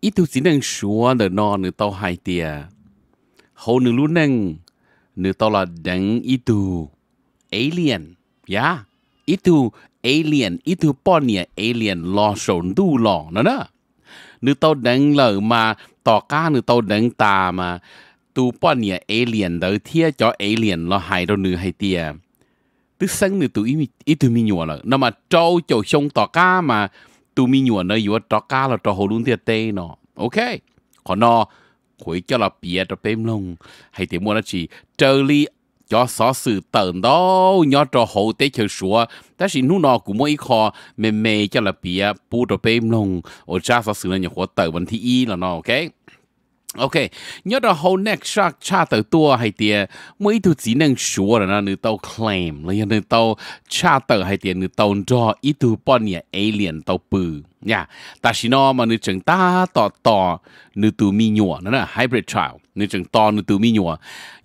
ít tu chỉ năng số để nó nữa tao hai tia hậu nửa luôn năng nửa tàu là đấng ít dạ, tu alien yeah ít tu alien ít tu bọn nè alien lo sồn tu lo nó đó nửa tàu đấng lờ mà tỏ cá nửa tàu đấng ta mà tu bọn nè alien đỡ thia cho alien lo hai đâu nửa hai tia tức sân nửa tụi ít tụi mi nhua rồi nó mà trâu chầu sông tỏ cá mà tu mi nhuận nơi yếu trọ cá là trọ hồ luôn tiệt tê nó ok còn nó khối cho là bia trọ bêm lông hay thì mua nó chỉ trở li cho xó sự tận đó nhớ trọ hồ tê chờ sủa ta chỉ nu nó cũng mỗi khó mềm mềm cho là bia bu trọ bêm lông ở cha xó sự là nhiều khó tờ vấn thi y là nó ok โอเคยอดหอนักชักชาตตัวให้เตียมื่อถุกสีนั่งชัวร์นะนึกเต้าคลม แล้วยังนึกเต้าชาตให้เตียนึกเต้าดออีทุปอนี่เอเลียนเต้าปืนยาแตาชิโนอมันนึกจึงตาต่อต่อนึกตูมีหนวนั่นแหละไฮบริดชาวนึกจึงต่อนึกตูมีหนว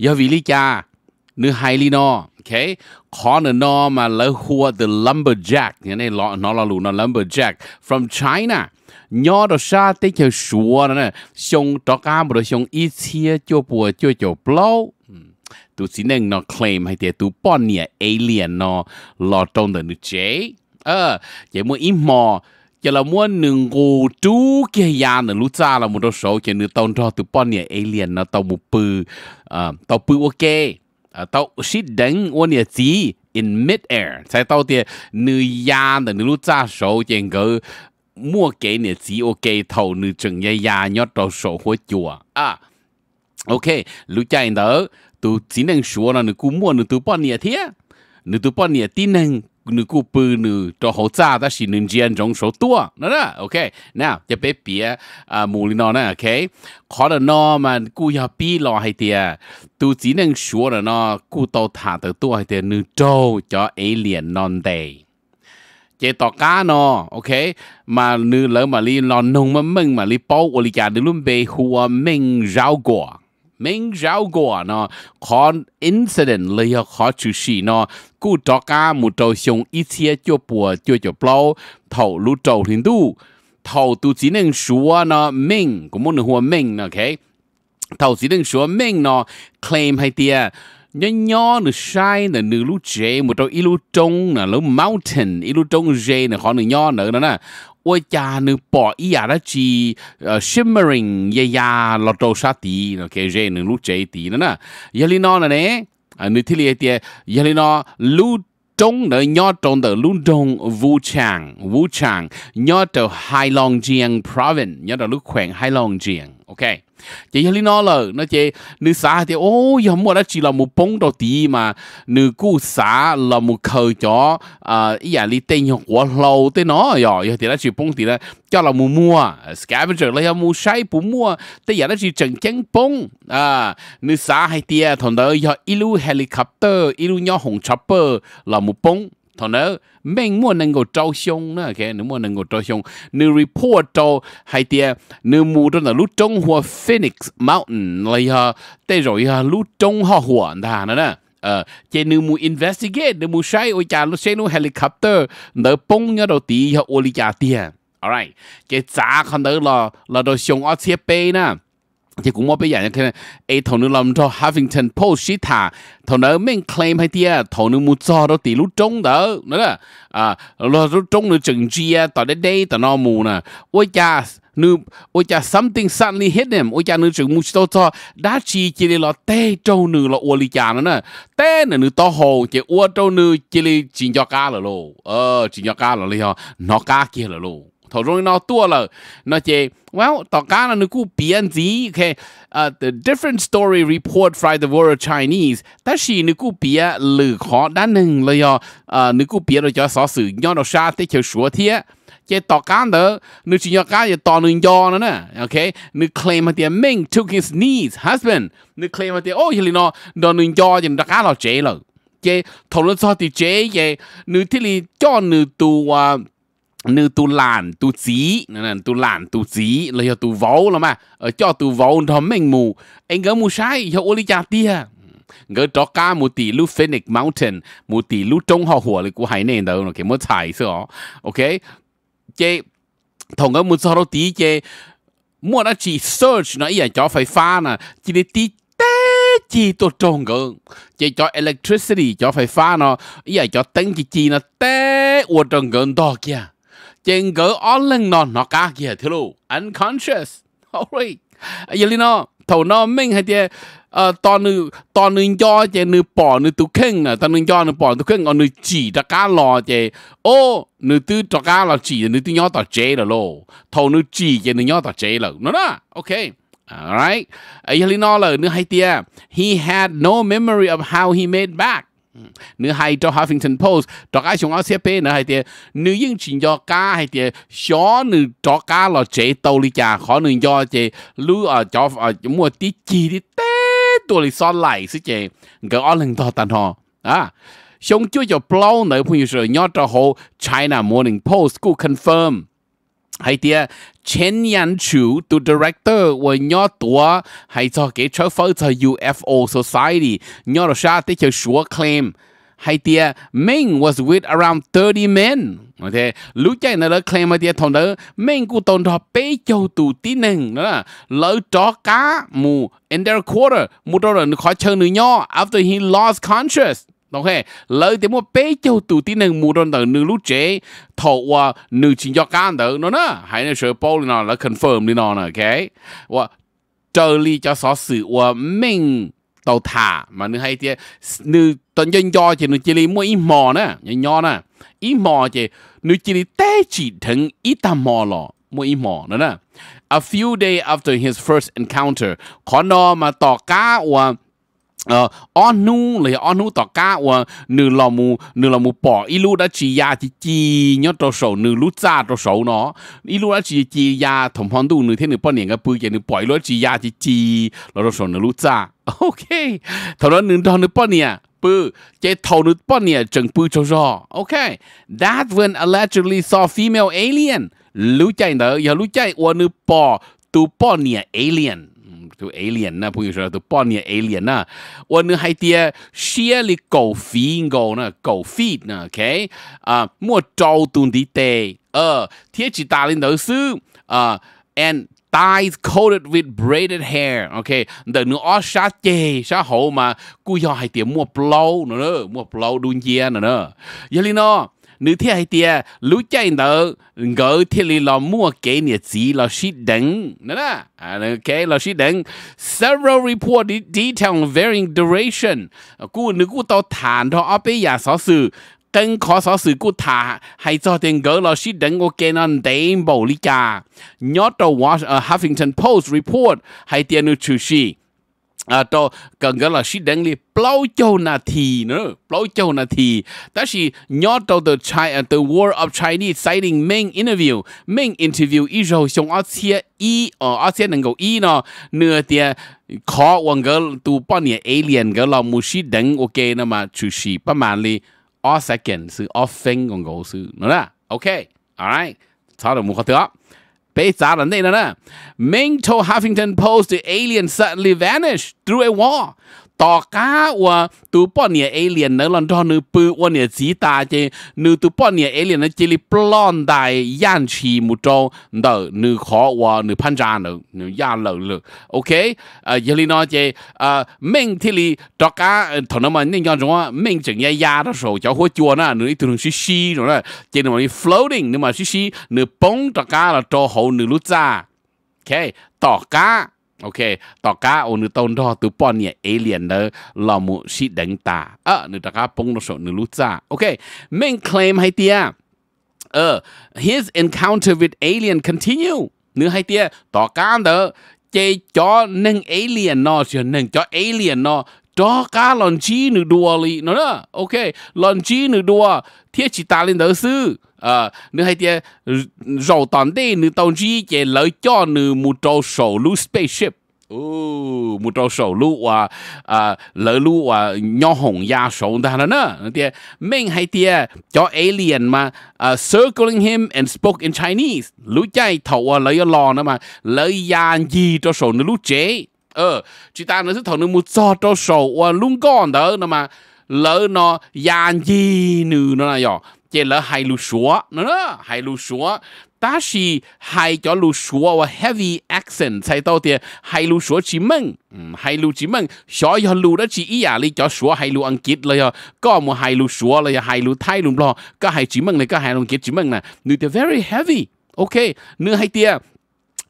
ยาวิลิกานึกไฮลีนอโอเคขอนึนอมาแล้วหัว the lumberjack เนี่ยในล้อนอลาลูนอ lumberjack from China nhỏ đó xa tới chờ sủa nè xong đó cá mà đó xong ít chia cho bùa cho cho blow ừ. tụi xin nên nó claim hay thì tụi bọn nè alien nó lo trong đời nữ chế ờ chỉ muốn im mò chỉ là muốn nương gù chú kia ya nè lú cha là một đồ xấu, chỉ nửa tông cho tụi bọn nè alien nó tàu một bự ờ tàu bự ok ờ tàu xít đánh ô nè gì in mid air sai tàu thì nửa ya nè nửa lú xấu, số chỉ ngờ mua 给你只有给头，你整一呀要到手或脚啊。OK，卢家人头都只能说了，你估摸你都半年天，你都半年天能。你顾不你做好炸，但是你见中手多，那那 OK，那就别别啊，木里那那 OK，可能那嘛顾要比老还点，都只能说了那顾到他的多还点，你做叫 A 脸难的。chế tỏ cá nó ok mà nữ lỡ mà li lo nung mà mình mà li bao của li cha đi luôn về hùa ờ, mình rau mình rau quả nó có incident li khó chú sĩ nó cú tỏ cá một trâu xong ít xe cho bùa cho cho bao thầu lú trâu thiên tu thầu tu chỉ nên số nó mình cũng muốn hùa mình ok thầu chỉ nên số mình nó claim hay tiền nhỏ nhỏ nửa sai nửa nửa lú chế một trâu ilu trông nửa lú mountain ilu trông dê nửa khó nửa nhỏ nửa nữa nè ôi cha nửa bỏ ý à đó chỉ ờ, shimmering ya ya lọt trâu sa tí nửa cái dê nửa lú chế tí nữa nè giờ li nó nè nè à, nửa thi li tiệt giờ li nó lú trông nửa nho trông nửa lú trông vũ chàng vũ chàng nhỏ trâu hai long giang province nhỏ trâu lú khoảng hai long giang okay chỉ hali nó lờ nó chỉ nữ xã thì ô giờ mua đó chỉ là một bông đầu tí mà nữ cú xã là một khờ chó à ý là li tên nhỏ quá lâu tên nó rồi giờ thì nó chỉ bông thì là cho là mua mua scavenger là mua sai bù mua tên giờ nó chỉ chân chẳng bông à nữ xã hay tia thằng đó giờ ilu helicopter ilu nhau hồng chopper là một bông thằng nó mình muốn nâng nâng nữa nếu muốn nếu report nếu muốn đó là 到海底，你摸到那路中和 Phoenix Mountain rồi là đó, 来呀，带着呀路中和火的呢呢。ờ chế nếu muốn investigate nếu muốn sai ôi cha lu sai nu helicopter nợ bông nhớ đầu tí họ ô li cha tiền alright cái giá con đó là là đồ xong ở xe bê nè thì cũng mới bây giờ cái ấy thầu nữ làm cho Huffington Post shit thà thầu nữ mình claim hay tia thầu nữ muốn cho nó tỷ lúc trống đó nữa là à lúc trống nữ chừng chi à tao đây đây tao nó mù à, ôi cha nữ ôi cha something suddenly hit him ôi cha nữ chừng muốn cho cho đã chi chỉ là tê trâu nữ là ua li cha nữa nè té nè nữ to hồ chỉ ua trâu nữ chỉ là chỉ cho cá là lô ờ chỉ cho cá là lý ho nó cá kia là lô thầu rồi nó tua là nó chỉ well tao cá là nó cũng biến gì okay the different story report from the world Chinese ta chỉ nó cũng biến lử khó đa nâng là yo à, nó cũng rồi cho sở sự nhau nó xa tới chiều sửa thiệt chỉ tao cá đó nó chỉ nhau cá chỉ tao nâng do nó nè okay nó claim that Ming took his knees, husband nó claim that oh hiểu nó nó nâng do thì nó cá là chế rồi chỉ thầu nó cho thì chế vậy nó thì cho à, nó tu nữ tu làn tu chí nên tu làn tu chí là cho tu vấu là mà ờ, ở cho tu vấu thấm mình mù anh gỡ mù sai cho ô li chả tia gỡ cho cá mù tỷ lu phoenix mountain mù tỷ lu trung họ hùa là của hải nền đâu nó cái mốt xài sao ok chế thằng gỡ mù sao đó tí chế mua nó chỉ search nó ý là cho phải pha nè chỉ để tí chi tôi trông gỡ, chỉ cho electricity cho phải pha nó ý là cho tăng chỉ chi nó té uo trông gỡ đó kia chừng gỡ all lên nó nó cá kia thế luôn unconscious alright giờ à, lên nó thầu nó mình hay thế ờ, à tao nữ tao nữ cho chè nữ bỏ nữ tu khen à tao nữ cho nữ bỏ tu khen còn nữ chỉ ta cá lò chè ô nữ tư cho cá lò chỉ nữ tư nhó tao chế là lô thầu nữ chỉ chè nữ nhó tao chế là nó đó ok alright ấy à, là nó là nữ hay tia he had no memory of how he made back 你係做 Huffington Post，作家上我寫俾你係啲，你應傳作家係啲，想你作家落寫到你就可能要啲，你啊做啊咁我啲字啲得到你所嚟先嘅，個我領導等我啊，上朝就 blow 你朋友說要做好 China Morning Post 故 confirm。hay tia chen yan chu to director wo nyo tua hay cho cái cho phơ cho UFO society nyo ro sha te cho sure claim hay tia Ming was with around 30 men ok lúc chạy nó claim mà tia thằng đó Ming cũng tồn thọ bế châu tù tí nừng đó là lỡ chó cá mù in their quarter mù đó là khó chơi nữa nho after he lost conscious đúng không? lỡ thì mua bé châu tụ tí nâng mua đơn tờ nữ lú chế thọ qua nữ chính do can tờ nó nè hãy nên sửa bao nọ là confirm đi nọ nè ok và trợ lý cho sở sự và mình tàu thả mà nữ hay thì nữ tuần dân do thì nữ chỉ lý mua ít mò nè nhỏ nhỏ nè ít mò thì nữ chỉ lý té chỉ thằng ít tầm mò lọ mua ít mò nữa nè a few days after his first encounter có nó mà tỏ cá và ออนนูเลยออนนูต่อก้าวนึ่ลอมูนึ่ลอมูปออีลูดัชียาจีจีเนาะตัวสูนึ่ลูจ้าตัวสูเนาะอีลูดัชีจียาถมพอนดูนึ่เทนึ่ปอนเนี่ยก็ปุยเกนึ่ปล่อยลูดัชียาจีจีเราตัวสูนึ่ลูจ้าโอเคถ้าเราหนึ่งตอนนึ่ปอนเนี่ยปื้อเจ้ทอนึ่ปอนเนี่ยจังปื้อชัวรโอเค that when allegedly saw female alien รู้ใจเนอะอย่ารู้ใจอวนึ่ปอตูปอนเนี่ย alien tu alien na pung sha tu pon ni alien na wa nu hai tia xie li go fi go na go fi na okay à mo trâu tu đi tê ờ thiết chỉ ta lên đầu sư à and ties coated with braided hair okay the nu o sha che sha ho mà cú yo hai tia mua blow nữa mua blow đun ye nữa vậy nó nữ thế hay tia lũ chạy nợ gỡ thế li lo mua cái nhà gì lo xí đắng nữa đó à ok, lo xí đắng several report detail varying duration cú nữ cú tao thản đó áp bên nhà sở sự cần khó sở sự cú thả hay cho tiền gỡ lo xí đắng của cái non đen bầu lý cả nhớ watch a Huffington Post report hay tia nữ chủ sĩ à cho cần gọi là sĩ đánh li plau châu na thì nữa plau châu na thì ta sĩ nhớ cho the China the war of Chinese citing main interview main interview ý rồi xong ở xe ý ở ở xe năng cầu ý nó nửa tiền khó quan cái tu bao nhiêu alien cái là mu xí đánh ok nè mà chú sĩ bao mà li all second sự all offing còn gỡ sự nữa ok alright sau đó mu có được told Huffington Post the alien suddenly vanished through a wall. 大家话都半年 A 年能让他能背我年纪大的，你都半年 A 年能这里不让大养起木招，那你考我你判查了，你压了了，OK？呃，这里呢这呃命这里大家同他们那讲什么命正要压的时候，就会觉呢，你都能去吸了呢，这里嘛你 floating，你嘛去吸，你崩大家了，到后你路咋？OK？大家。โอเค ต่อก้าโอนึตอนดอตุปอนเนี่ยเอเลียนเนอรลอมุชิดังตาเออนึตะก้าปงโนโสนึกรู้จ้าโอเคเม่งเคลมให้เตียเออ his encounter with alien continue นึกให้เตียต่อการเด้อเจจอหนึ่งเอเลียนนอเชียหนึ่งจอเอเลียนนอจอการลอนจีหนึ่งดัวลีเนอะโอเคลอนจีหนึ่งดัวเทียจิตาลินเดอร์ซื้อ ờ nữ hay tia rầu tàn đi nữ tàu gì chè lợi cho nữ một trâu sầu lu spaceship ô một trâu sầu lu à à lợi lu à nho hồng ya sầu ta nó nữa tia mình hay tia cho alien mà uh, circling him and spoke in Chinese lu chạy thầu à lợi lò nữa mà lợi ya gì cho sầu nữ lu chế ờ chị ta nó sẽ thầu nữ một cho cho sầu à luôn con đó nữa mà lỡ nó ya gì nữ nó là nhỏ chế là hai lu số nữa hai lu số ta chỉ hai cho lu số và heavy accent sai tao thì hai lu số chỉ mừng hai lu chỉ mừng số cho lu đó chỉ ý à cho số hai lu ăn kít là có một hai lu số là hai lu thay luôn lo có hai chỉ mừng này có hai lu kít chỉ mừng này, nữ thì very heavy ok nữ hai tia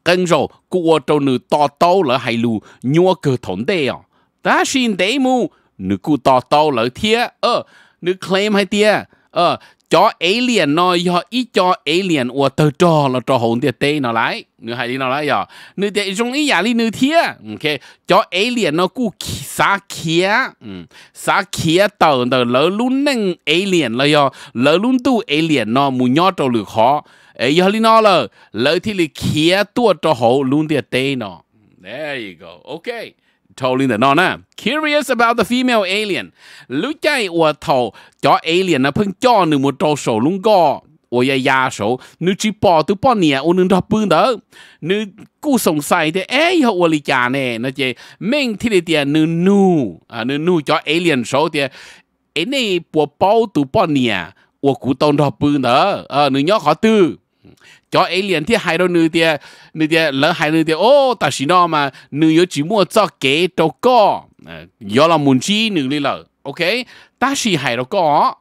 cần rồi của trâu nữ to to là hai lu nhua cơ thốn đê à ta xin đế mu nữ cụ to to là thia ờ nữ claim hai tia ờ cho alien nó do ý cho alien của tờ trò là trò hồn tiệt tê nó lại nữ hay đi nó lại giờ nữ tiệt trong ý giả đi nữ thía ok cho alien nó cú xá kia ừ, xá kia tờ tờ lỡ luôn nâng alien là yo lỡ luôn tu alien nó mù nhọ trâu lửa khó ấy giờ đi nó là lỡ thì lì kia tua trò hồn luôn tiệt tê nó there you go okay trolling t h นอนะ curious about the female alien รู้ใจอวดทอจอเอเลียนนะเพิ่งจ่อหนึ่งมือโตโสลุงก็我也压手，你去报都报你，我能到半ก你顾สงสัยแต่เอนะ我จ้呢，那些งที่เดีย你努啊，你努叫 alien 手的，哎，你不报都报你，我顾到到半ข啊，你要好多。cho ấy liền thì hai đôi nữ tia nữ tia lỡ hai nữ tia ô ta chỉ nó mà nữ yếu chỉ mua cho kế cho có do là muốn chi nữ đi lỡ ok ta chỉ hai đó có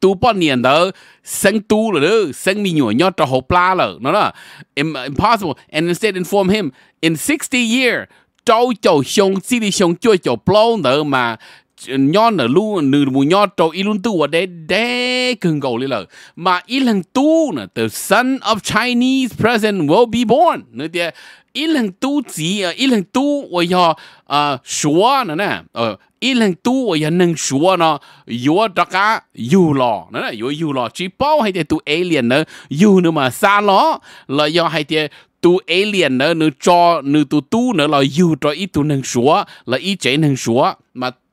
tu bao nhiêu đó sinh tu rồi đó sinh mi nhỏ cho hộp la rồi nó đó impossible and instead inform him in 60 year trâu chầu xong xí đi xong chơi chầu blown nữa mà nho nở lu nử mù nho trâu y luôn tu ở đây đế cường cầu lý lờ mà y lần tu nè the son of Chinese president will be born nữa thì y lần tu chỉ ờ, y lần tu ở nhà à xóa nè nè ờ y lần tu ở nhà nâng xóa nó yếu đặc cá yếu lò nè nè yếu yếu lò chỉ bao hay thì tu alien nữa yếu nữa mà xa lò là do hay thì tu alien nữa nữa cho nữa tu tu nữa là yếu cho ít tu nâng xóa là ít chế nâng xóa mà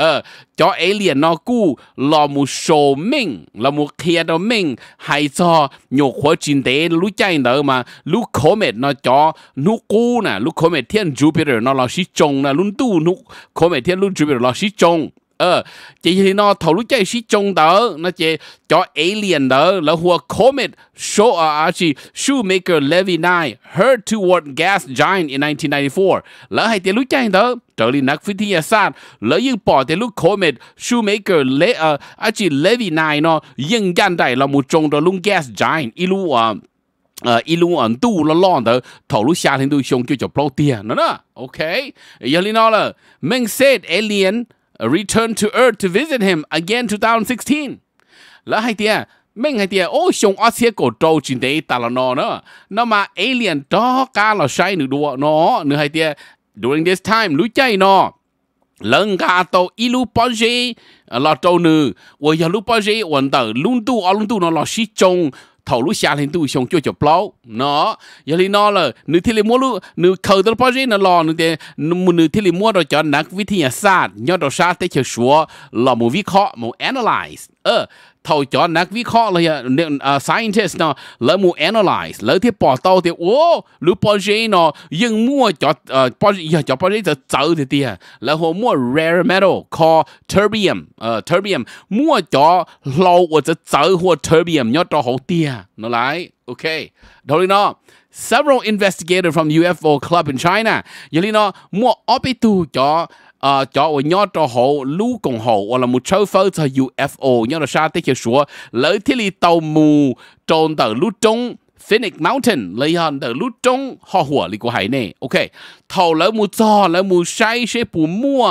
ờ cho alien nó cú là một số mình là một kia đó mình hay cho nhiều khóa chín tế lúc chạy nữa mà lúc comet nó cho lúc cú nè lúc comet thiên Jupiter nó là sĩ trông nè lúc tu lúc comet thiên lúc Jupiter là sĩ trông เออเจีนี่นอทลุใจสิจงเดอร์นะเจจอเอเลียนเดอรแล้วหัวคอมิดโชอาอาชิชูเมเกอร์เลวีไนเฮิร์ตทูวอร์ดแก๊สอยน์ใน1994แล้วให้เตลุใจเดอเจอรีนักฟิทยาศาสตร์แล้วยังปอดเตลุคอมิดชูเมเกอร์เลเอออาชิเลวีไนเนาะยังยันได้เรามุจงเดอร์ลุงแก๊สอยน์อีลูอ่ะเอออีลุงอันตู้ละล่อนเถอทอลุชาถึงตัวชงเกี่ยวกับโปรตีนนะนะโอเคยังลีนอเลยเมงเซดเอเลียน Return to Earth to visit him again 2016. Lỡ hay tia, mình hay tia, ô xong ác xe cổ trâu chín đấy ta là nó nữa. Nó mà alien đó ca là sai nữa đùa nó, nữa hay tia, during this time lũ chay nó. Lần cả tàu ilu ponji à, là trâu nữ, và giờ lũ ponji vẫn tờ lung tu ở lung tu nó là sĩ trông thầu lũ xa lên tụi xong chưa chụp lâu nó giờ thì nó là nữ thiên lý mua lũ nữ khờ tới bao giờ nó lò nữ thế một nữ thiên lý mua rồi cho nắng vi thiên nhà sát nhau đó sát tới chờ số là một vi khó một analyze ờ thầu cho นักวิเคราะห์เลยอะเนี่ยอ่า scientist เนาะแล้วมู analyze แล้วที่ปอเตาเดียวโอ้รู้ปอเจเนาะยังมั่วจอเอ่อปอเยอะจอปอเจจะเจอเดียแล้วหัวมั่ว rare metal คอ terbium เอ่อ terbium มั่วจอเราว่าจะเจอหัว terbium ยอดจอของเตียนั่นไรโอเคดอลินอ several investigators from UFO club in China ยลินอมั่วออไปตูจอ啊，叫我鸟着好，路共好，我那么抽风才 UFO，鸟着啥的就说，楼梯里到木中的路中。Phoenix Mountain เลยฮันเดอลุจงฮอหัวลิกูไฮเน่โอเคเท่าแล้วมูจอแล้วมูใช้ใช้ปูมั่ว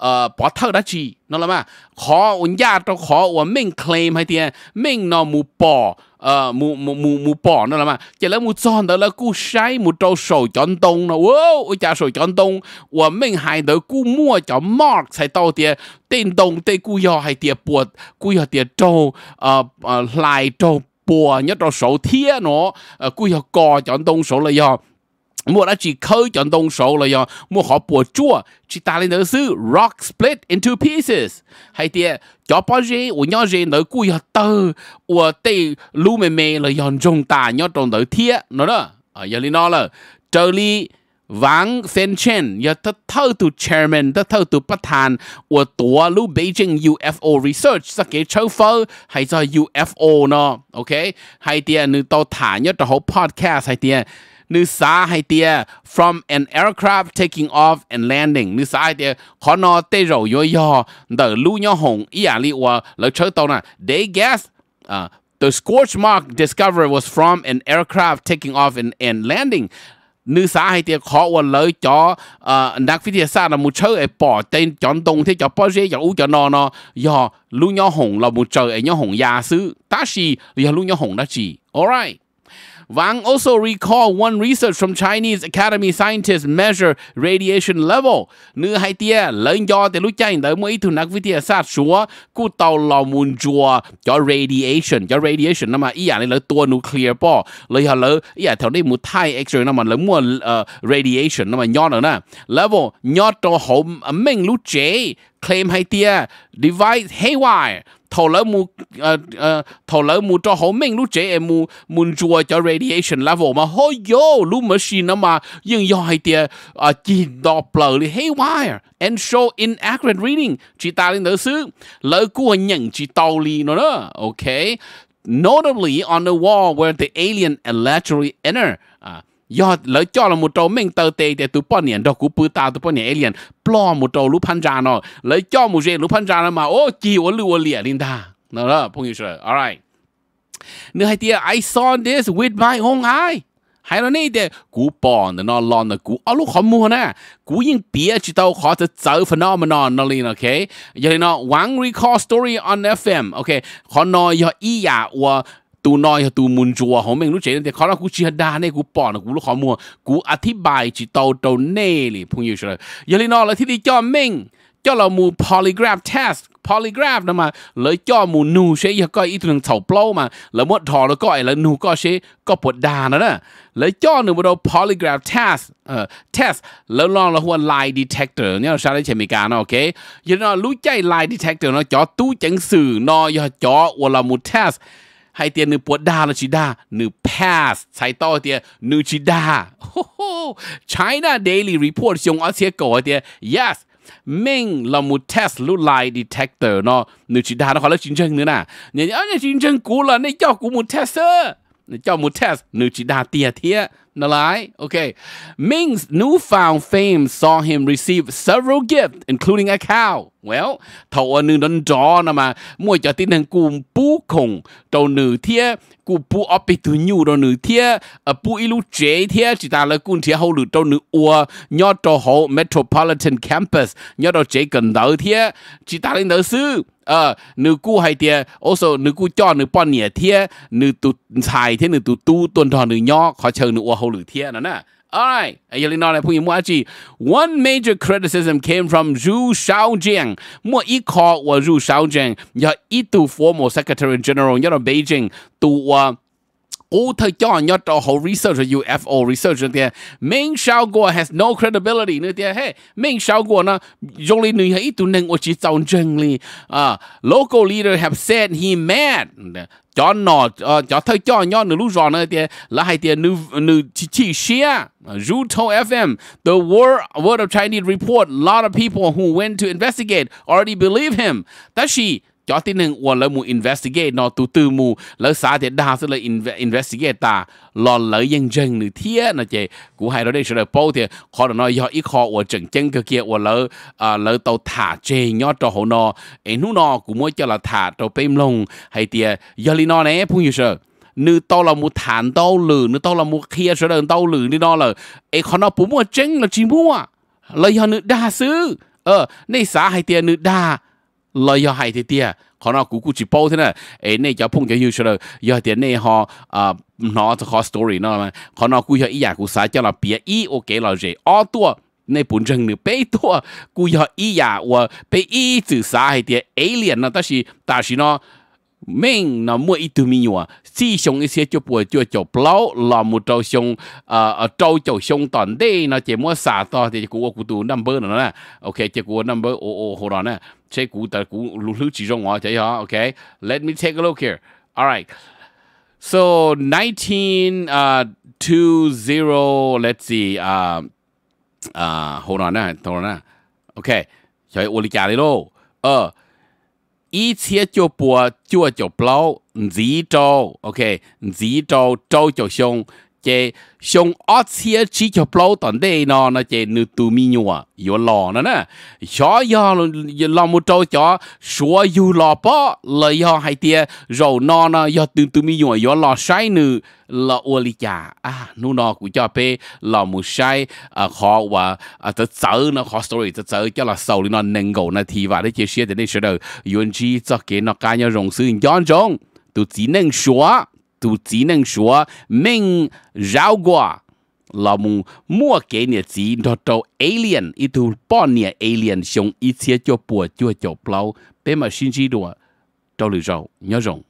呃，不偷得起，侬了嘛？好，我家都好，我命 claim 还点命呢？木保，呃，木木木木保，侬了嘛？这了木装的了，顾晒木招手江东了，哦，我家手江东，我命还得顾莫叫 mark 才到的，电动对顾要还点波，顾要点招，呃呃来招波，要招手贴喏，呃，顾要搞江东手了要。mua đã chỉ khơi chọn đông số là do họ bùa chua chỉ ta lên nữa rock split into pieces hay tiệt cho bao giờ u nhau gì nữa cùi họ tơ u tê lu mè mè là do trong ta nhau trong đó ở ờ, giờ nó là trở li vắng sen chen giờ ta thâu từ chairman ta thâu từ bất thành u tua lu Beijing UFO research sa kế châu phơ hay do UFO nó ok hay tiệt nữ tao thả nhau trong podcast hay tiệt นึสาไฮเตีย from an aircraft taking off and landing นึสาไฮเตียขอนอเตเราย่อยอเดลู่ย่อหงอีอาลีว่าแล้วเชิดตรงน่ะ they guess uh, the scorch mark discovered was from an aircraft taking off and, and landing นึสาให้เตียขอวันเลยจอนักวิทยาศาสตร์มุเชอไอปอเต้นจอนตรงที่จอป้อเสียจออู้จอนอนอยอลุงย่อหงเรามุเชอไอย่อหงยาซื้อตาชีหรือลุงย่อหงนะจี alright Wang also recalled one research from Chinese Academy scientists measure radiation level. Nữ hai tia lớn do từ lúc chạy tới mỗi thứ nạc với tia sát chúa, cụ tàu lò mùn chùa cho radiation, cho radiation nằm mà ý à này là tua nuclear bò, lấy họ lỡ ý à theo đây một thai X-ray nằm mà lấy mua ờ, radiation nằm mà nhỏ nữa nè. Level nhỏ cho hậu mình lúc chế claim hai tia device haywire thầu lỡ mu thầu lỡ mu cho hậu mình lúc trẻ em mu muốn chua cho radiation level mà hôi vô, lúc machine nó mà nhưng do hay tia chỉ đọc lờ đi, hay wire and show inaccurate reading chỉ ta lên đỡ xứ lỡ cua nhận chỉ tàu li nó đó okay, notably on the wall where the alien allegedly enter à, yo lỡ cho là một trâu mình tờ tê để tụi bọn niệm đó cũng bự ta tụi bọn niệm alien plo một trâu lúc phan nó lỡ cho một rê lúc phan nó mà ô chỉ ô lưu ô lìa linh ta phong yêu sure alright nữa hay tia I saw this with my own eye hay là nè để cú bọn nó lon nó cú ở lúc nè cú yên bia chỉ tao họ sẽ tạo phenomenon nó liền ok giờ nó one recall story on FM ok họ nói yo ý ya ตูน้อยตูมุนจัวของเมงรู้เจนแต่เขาเรากูชีดาเนี่ยกูปอนกูรู้ขอมัวกูอธิบายจิตโตโตเน่ลิพงอยู่เฉยยลินอเลยที่ดีจอมเมงจ้าเรามู polygraph test polygraph นะมาเลยจ้อมูนูเชยก็อีตหนึ่งเสาเปล่ามาแล้วมดทอแล้วก็ไอ้แล้วนูก็เชก็ปวดดานะนะเลยจ้อหนึ่งเรา polygraph test เอ่อ test แล้วลองเราหัว lie detector เนี่ยเราใช้ในเชมิการนะโอเคยันเรารู้ใจ lie detector เนาะจอตู้จังสื่อนอยจอวัวเรามู test hay tiền nữ bột đa là chỉ đa nữ pass sai to tiền nữ chỉ đa China Daily Report xong ở xe cổ tiền yes mình là một test lưu lại detector nó nữ chỉ đa nó khỏi là chiến tranh nữa nè nhớ nhớ chiến tranh cũ là nên cho cũng một tester cho một test nữ chỉ đà tia thia nó lái okay Ming's newfound fame saw him receive several gifts including a cow well thầu ở nữ đón gió nè mua cho tin hàng cùng bú khủng đầu nữ thia cùng bú ốp bị thứ nhu đầu nữ thia ilu chế thia chỉ ta là cùng thia hậu nữ đầu nữ ua nhớ đầu hậu metropolitan campus nhớ đầu chế cần đầu thia chỉ ta lên đầu sư เออนึกู้ให้เทียโอ้สนึกู้จ่อนึกป้อนเนี่ยเทียนึกตุชายเทียนึกตุตู้ตนทอนึกยอขอเชิญนึกอัวหูหรือเทียนั่นน่ะ Alright, ยลินอนในพูดยญิงมัวจี One major criticism came from Zhu Xiaojiang มั่ออีคอว่า Zhu Xiaojiang ยาอีตู former secretary general ยาในเบจิงตัว all thời cho nhau cho whole research UFO research thì mình sao qua has no credibility nữa thì hey mình sao qua nó dùng lý nữa ít tu nâng ở chỉ trong chân ah, lý à local leader have said he mad cho nó cho thời cho nhau nữa lúc rồi nữa thì là hai tiền nữ nữ chỉ chỉ share Ruto FM the world world of Chinese report lot of people who went to investigate already believe him That's she cho tí nâng uồn lỡ mù investigate nó tu tư mù lỡ xa thì đa sẽ lỡ investigate ta lò lỡ dân dân nữ thiết nó chè cú hay đó đây sẽ lỡ bố thì khó đó nó do ít khó uồn chẳng chân cơ kia uồn lỡ lỡ tàu thả chê nhó cho hồ nó anh nú nó cũng mới cho là thả cho bêm lông hay tìa do lý nó này phung hiểu sợ nữ tao là một thản tàu lử nữ tàu là một kia sợ đơn tàu lử đi nó là em khó nó bố mua chân là chỉ mua lời họ nữ đa xứ ờ nay xã hay tiền nữ đa ลอยยอหายเตี้ยขอนอกูกูจีโป้เท่านั้นเอ็นเนี่ยจะพุ่งจะยูชเลยยอเตี้ยเนี่ยฮออ่านอจะขอสตอรี่เนาะมันขอนอกูยออีอยากกูสายจะเราเปียอีโอเคเราเจออตัวในปุ่นจังหนึ่งไปตัวกูยออีอยากว่าไปอีสื่อสาให้เตี้ยเอเลียนเนาะแต่สิแต่สิเนาะ mình nó mua ít thứ mình nhua chỉ xong trâu ờ ờ 招就 xong à, à, toàn đi, nó chỉ mua xả to thì của của tụ number nữa nè ok chỉ của number ô ô hold on nè chế của tại của lũ lũ chỉ trong ngõ chế hả ok let me take a look here alright so nineteen uh two zero, let's see uh uh hold on nè hold on nè ok chơi ô lý trả đi lô ờ uh, 一切就波，脚就包，日照，OK，日照照就凶，chế xong ớt xe chỉ cho bao tận đây nó nó chế nữ tu mi nhua yo lò nó nè cho yo lò một trâu cho số yo lò bỏ là yo hai tia rồi nó nó yo tu tu mi nhua yo lò sai nữ là ô li cha à nu nó cũng cho bé lò một sai à họ và à tự sợ nó họ story tự sợ cho là sầu nó nâng gầu nó thì và để chế sẻ để nên sửa đời yun chi cho cái nó cái nhau rồng sư yon rồng tu chỉ nên sửa 就只能说明饶过。老母莫给你钱，到到 alien 一头半年 alien 熊一切就不就就不老，别么星期多，到了之后，你要用。